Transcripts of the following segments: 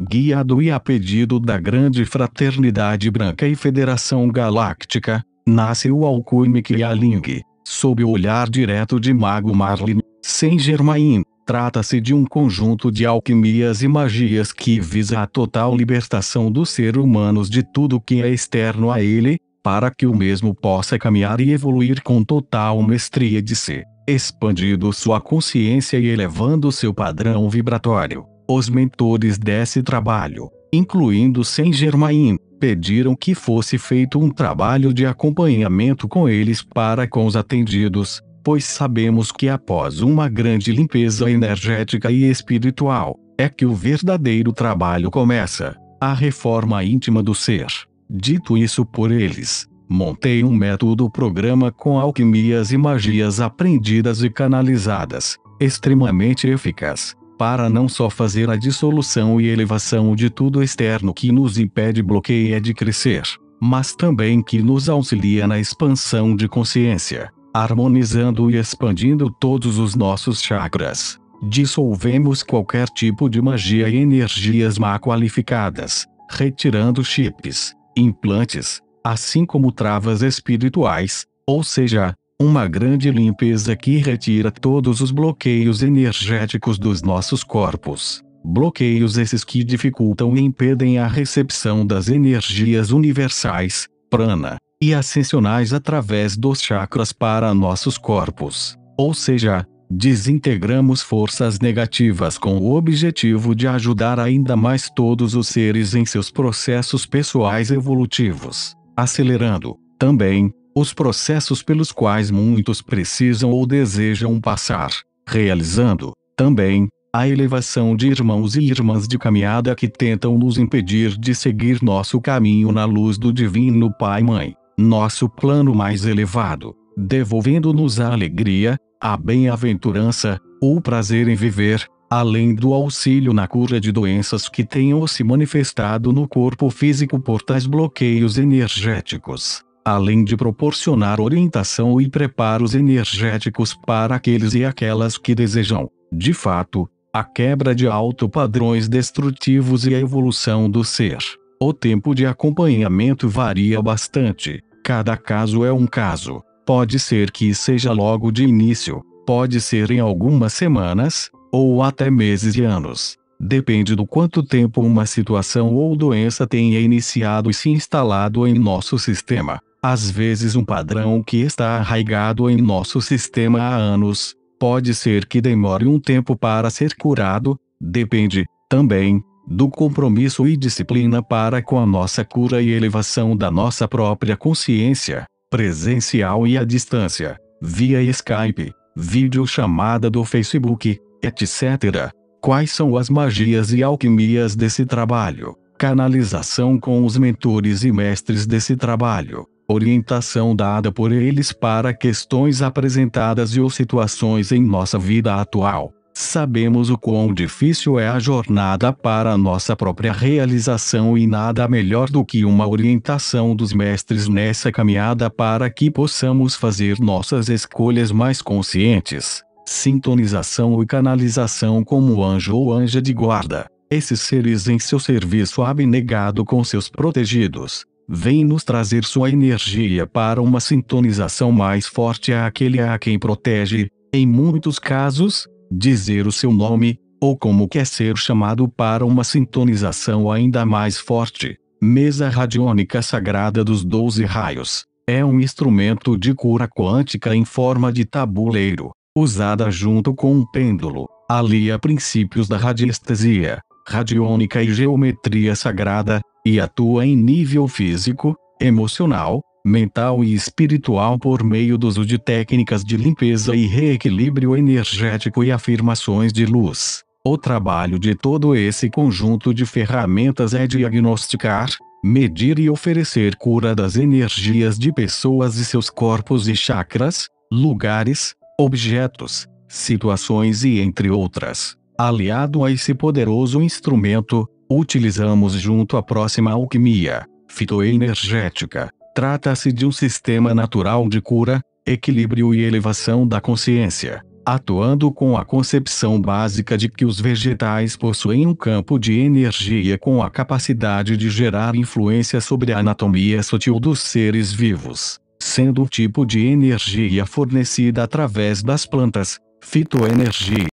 guiado e a pedido da Grande Fraternidade Branca e Federação Galáctica, nasce o alcunme Kialing, sob o olhar direto de Mago Marlin, sem germain Trata-se de um conjunto de alquimias e magias que visa a total libertação do ser humano de tudo que é externo a ele, para que o mesmo possa caminhar e evoluir com total mestria de si, expandindo sua consciência e elevando seu padrão vibratório. Os mentores desse trabalho, incluindo Saint-Germain, pediram que fosse feito um trabalho de acompanhamento com eles para com os atendidos, pois sabemos que após uma grande limpeza energética e espiritual, é que o verdadeiro trabalho começa a reforma íntima do ser. Dito isso por eles, montei um método programa com alquimias e magias aprendidas e canalizadas, extremamente eficaz, para não só fazer a dissolução e elevação de tudo externo que nos impede e bloqueia de crescer, mas também que nos auxilia na expansão de consciência, harmonizando e expandindo todos os nossos chakras. Dissolvemos qualquer tipo de magia e energias mal qualificadas, retirando chips, implantes, assim como travas espirituais, ou seja, uma grande limpeza que retira todos os bloqueios energéticos dos nossos corpos. Bloqueios esses que dificultam e impedem a recepção das energias universais, prana, e ascensionais através dos chakras para nossos corpos. Ou seja, desintegramos forças negativas com o objetivo de ajudar ainda mais todos os seres em seus processos pessoais evolutivos, acelerando, também, os processos pelos quais muitos precisam ou desejam passar, realizando, também, a elevação de irmãos e irmãs de caminhada que tentam nos impedir de seguir nosso caminho na luz do Divino Pai Mãe, nosso plano mais elevado, devolvendo-nos a alegria, a bem-aventurança, o prazer em viver, além do auxílio na cura de doenças que tenham se manifestado no corpo físico por tais bloqueios energéticos além de proporcionar orientação e preparos energéticos para aqueles e aquelas que desejam, de fato, a quebra de autopadrões destrutivos e a evolução do ser. O tempo de acompanhamento varia bastante, cada caso é um caso. Pode ser que seja logo de início, pode ser em algumas semanas, ou até meses e anos. Depende do quanto tempo uma situação ou doença tenha iniciado e se instalado em nosso sistema. Às vezes, um padrão que está arraigado em nosso sistema há anos, pode ser que demore um tempo para ser curado, depende, também, do compromisso e disciplina para com a nossa cura e elevação da nossa própria consciência, presencial e à distância, via Skype, vídeo chamada do Facebook, etc. Quais são as magias e alquimias desse trabalho? Canalização com os mentores e mestres desse trabalho orientação dada por eles para questões apresentadas e ou situações em nossa vida atual. Sabemos o quão difícil é a jornada para a nossa própria realização e nada melhor do que uma orientação dos mestres nessa caminhada para que possamos fazer nossas escolhas mais conscientes. Sintonização e canalização como anjo ou anja de guarda. Esses seres em seu serviço abnegado com seus protegidos, vem nos trazer sua energia para uma sintonização mais forte àquele a quem protege, em muitos casos, dizer o seu nome, ou como quer ser chamado para uma sintonização ainda mais forte. Mesa radiônica sagrada dos doze raios. É um instrumento de cura quântica em forma de tabuleiro, usada junto com um pêndulo. Alia princípios da radiestesia, radiônica e geometria sagrada, e atua em nível físico, emocional, mental e espiritual por meio do uso de técnicas de limpeza e reequilíbrio energético e afirmações de luz. O trabalho de todo esse conjunto de ferramentas é diagnosticar, medir e oferecer cura das energias de pessoas e seus corpos e chakras, lugares, objetos, situações e entre outras. Aliado a esse poderoso instrumento, utilizamos junto à próxima alquimia fitoenergética. Trata-se de um sistema natural de cura, equilíbrio e elevação da consciência, atuando com a concepção básica de que os vegetais possuem um campo de energia com a capacidade de gerar influência sobre a anatomia sutil dos seres vivos, sendo o tipo de energia fornecida através das plantas, fitoenergia,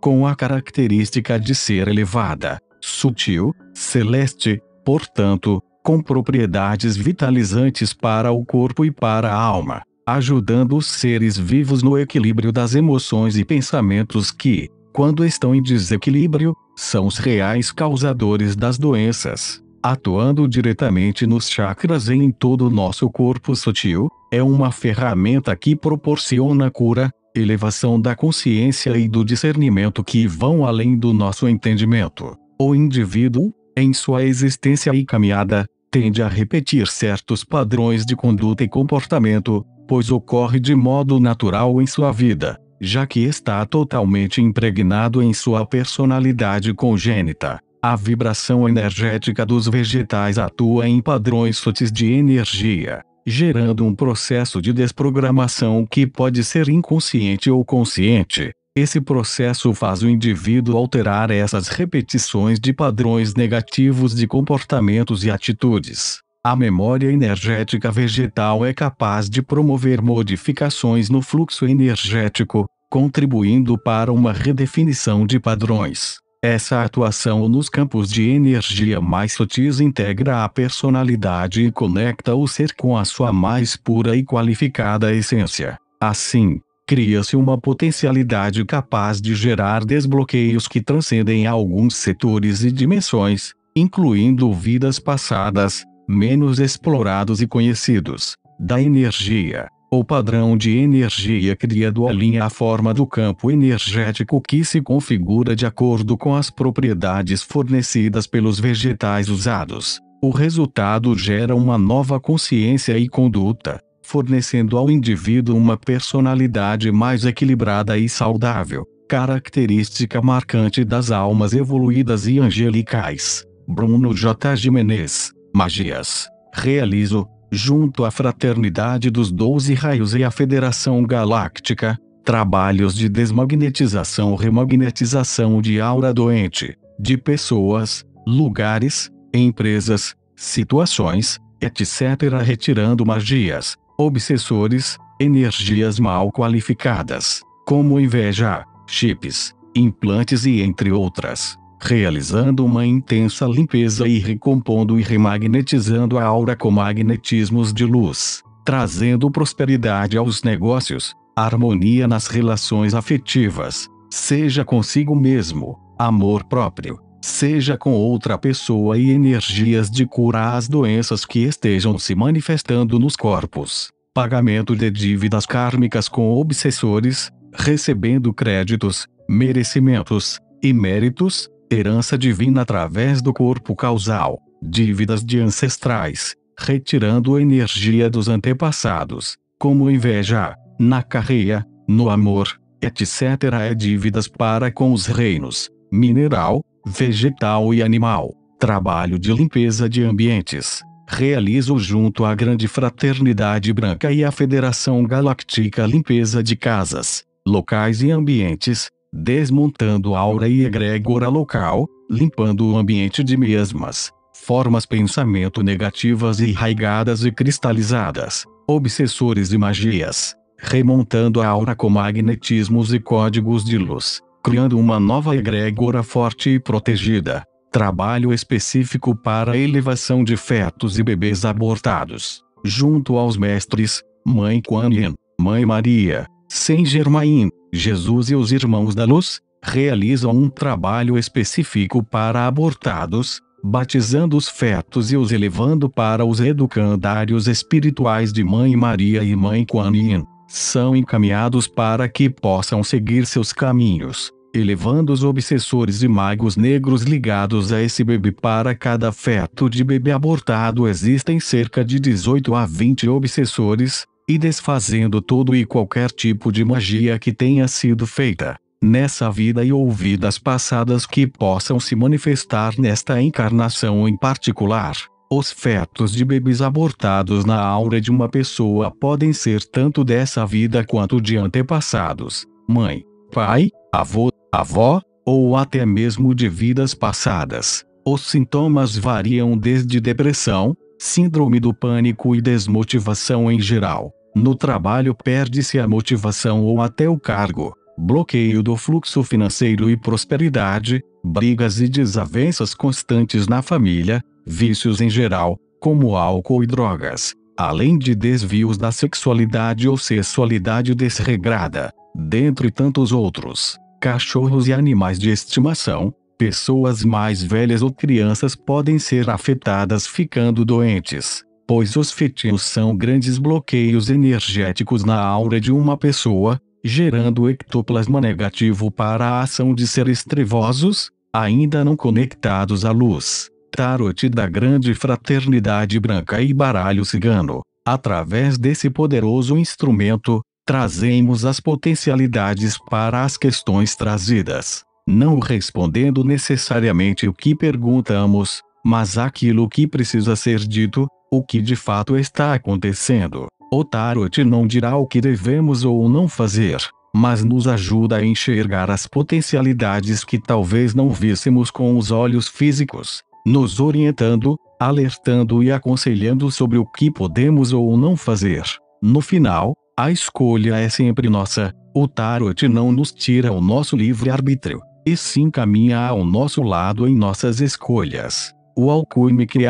com a característica de ser elevada, sutil, celeste, portanto, com propriedades vitalizantes para o corpo e para a alma, ajudando os seres vivos no equilíbrio das emoções e pensamentos que, quando estão em desequilíbrio, são os reais causadores das doenças. Atuando diretamente nos chakras e em todo o nosso corpo sutil, é uma ferramenta que proporciona cura, elevação da consciência e do discernimento que vão além do nosso entendimento o indivíduo, em sua existência e caminhada, tende a repetir certos padrões de conduta e comportamento, pois ocorre de modo natural em sua vida, já que está totalmente impregnado em sua personalidade congênita. A vibração energética dos vegetais atua em padrões sutis de energia, gerando um processo de desprogramação que pode ser inconsciente ou consciente. Esse processo faz o indivíduo alterar essas repetições de padrões negativos de comportamentos e atitudes. A memória energética vegetal é capaz de promover modificações no fluxo energético, contribuindo para uma redefinição de padrões. Essa atuação nos campos de energia mais sutis integra a personalidade e conecta o ser com a sua mais pura e qualificada essência. Assim, cria-se uma potencialidade capaz de gerar desbloqueios que transcendem alguns setores e dimensões, incluindo vidas passadas, menos explorados e conhecidos, da energia. O padrão de energia criado alinha a forma do campo energético que se configura de acordo com as propriedades fornecidas pelos vegetais usados. O resultado gera uma nova consciência e conduta, fornecendo ao indivíduo uma personalidade mais equilibrada e saudável, característica marcante das almas evoluídas e angelicais. Bruno J. Jimenez, Magias. Realizo, junto à Fraternidade dos Doze Raios e à Federação Galáctica, trabalhos de desmagnetização remagnetização de aura doente, de pessoas, lugares, empresas, situações, etc., retirando magias, obsessores, energias mal qualificadas, como inveja, chips, implantes e entre outras, realizando uma intensa limpeza e recompondo e remagnetizando a aura com magnetismos de luz, trazendo prosperidade aos negócios, harmonia nas relações afetivas, seja consigo mesmo, amor próprio, seja com outra pessoa e energias de cura às doenças que estejam se manifestando nos corpos, pagamento de dívidas kármicas com obsessores, recebendo créditos, merecimentos e méritos, herança divina através do corpo causal, dívidas de ancestrais, retirando energia dos antepassados, como inveja, na carreira, no amor, etc. É dívidas para com os reinos mineral, vegetal e animal, trabalho de limpeza de ambientes, realizo junto à Grande Fraternidade Branca e à Federação Galáctica Limpeza de Casas, Locais e Ambientes, desmontando aura e egrégora local, limpando o ambiente de mesmas, formas pensamento negativas e raigadas e cristalizadas, obsessores e magias, remontando a aura com magnetismos e códigos de luz, criando uma nova egrégora forte e protegida. Trabalho específico para a elevação de fetos e bebês abortados. Junto aos mestres, Mãe Kuan Yin, Mãe Maria, Saint Germain, Jesus e os Irmãos da Luz, realizam um trabalho específico para abortados, batizando os fetos e os elevando para os educandários espirituais de Mãe Maria e Mãe Kuan Yin, são encaminhados para que possam seguir seus caminhos, elevando os obsessores e magos negros ligados a esse bebê. Para cada feto de bebê abortado existem cerca de 18 a 20 obsessores, e desfazendo todo e qualquer tipo de magia que tenha sido feita, nessa vida e ouvidas passadas que possam se manifestar nesta encarnação em particular. Os fetos de bebês abortados na aura de uma pessoa podem ser tanto dessa vida quanto de antepassados, mãe, pai, avô, avó, ou até mesmo de vidas passadas. Os sintomas variam desde depressão, síndrome do pânico e desmotivação em geral. No trabalho, perde-se a motivação ou até o cargo, bloqueio do fluxo financeiro e prosperidade, brigas e desavenças constantes na família, vícios em geral, como álcool e drogas, além de desvios da sexualidade ou sexualidade desregrada, dentre tantos outros cachorros e animais de estimação, pessoas mais velhas ou crianças podem ser afetadas ficando doentes, pois os fetinhos são grandes bloqueios energéticos na aura de uma pessoa, gerando ectoplasma negativo para a ação de seres trevosos, ainda não conectados à luz. Tarot da Grande Fraternidade Branca e Baralho Cigano. Através desse poderoso instrumento, trazemos as potencialidades para as questões trazidas, não respondendo necessariamente o que perguntamos, mas aquilo que precisa ser dito, o que de fato está acontecendo. O tarot não dirá o que devemos ou não fazer, mas nos ajuda a enxergar as potencialidades que talvez não víssemos com os olhos físicos, nos orientando, alertando e aconselhando sobre o que podemos ou não fazer. No final, a escolha é sempre nossa. O tarot não nos tira o nosso livre-arbítrio, e sim caminha ao nosso lado em nossas escolhas. O alcume que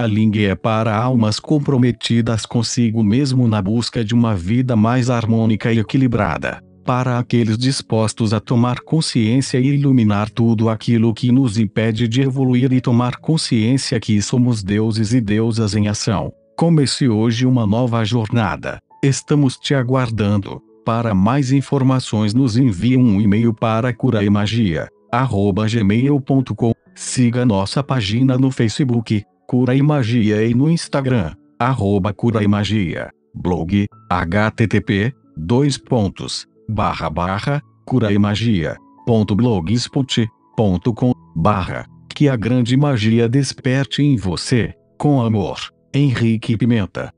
é para almas comprometidas consigo mesmo na busca de uma vida mais harmônica e equilibrada. Para aqueles dispostos a tomar consciência e iluminar tudo aquilo que nos impede de evoluir e tomar consciência que somos deuses e deusas em ação, comece hoje uma nova jornada Estamos te aguardando. Para mais informações, nos envie um e-mail para curaemagia@gmail.com. Siga nossa página no Facebook, Cura e Magia e no Instagram, arroba Cura e Magia. Blog, http, dois pontos, barra barra, curaemagia.blogspot.com, barra, que a grande magia desperte em você, com amor, Henrique Pimenta.